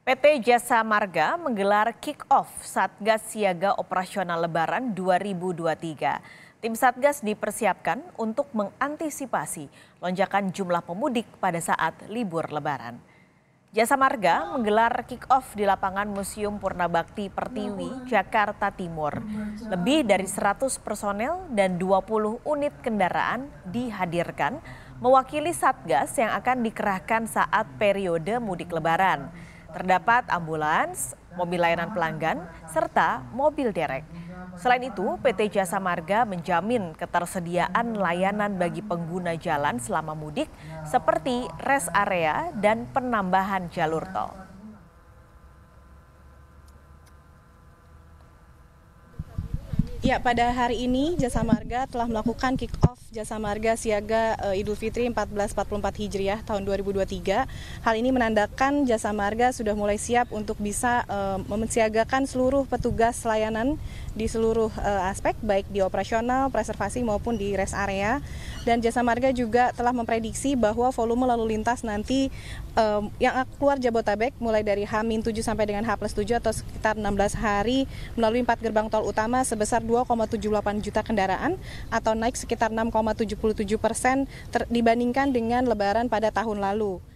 PT Jasa Marga menggelar kick-off Satgas Siaga Operasional Lebaran 2023. Tim Satgas dipersiapkan untuk mengantisipasi lonjakan jumlah pemudik pada saat libur Lebaran. Jasa Marga menggelar kick-off di lapangan Museum Purnabakti Pertiwi, Jakarta Timur. Lebih dari 100 personel dan 20 unit kendaraan dihadirkan mewakili Satgas yang akan dikerahkan saat periode mudik Lebaran. Terdapat ambulans, mobil layanan pelanggan, serta mobil derek. Selain itu, PT Jasa Marga menjamin ketersediaan layanan bagi pengguna jalan selama mudik seperti rest area dan penambahan jalur tol. Ya, pada hari ini Jasa Marga telah melakukan kick off Jasa Marga Siaga uh, Idul Fitri 1444 Hijriah tahun 2023. Hal ini menandakan Jasa Marga sudah mulai siap untuk bisa uh, eh, mensiagakan seluruh petugas layanan di seluruh uh, aspek baik di operasional, preservasi maupun di rest area. Dan Jasa Marga juga telah memprediksi bahwa volume lalu lintas nanti um, yang keluar Jabotabek mulai dari H-7 sampai dengan H H-7 atau sekitar 16 hari melalui empat gerbang tol utama sebesar 2,78 juta kendaraan atau naik sekitar 6, 0,77 persen dibandingkan dengan Lebaran pada tahun lalu.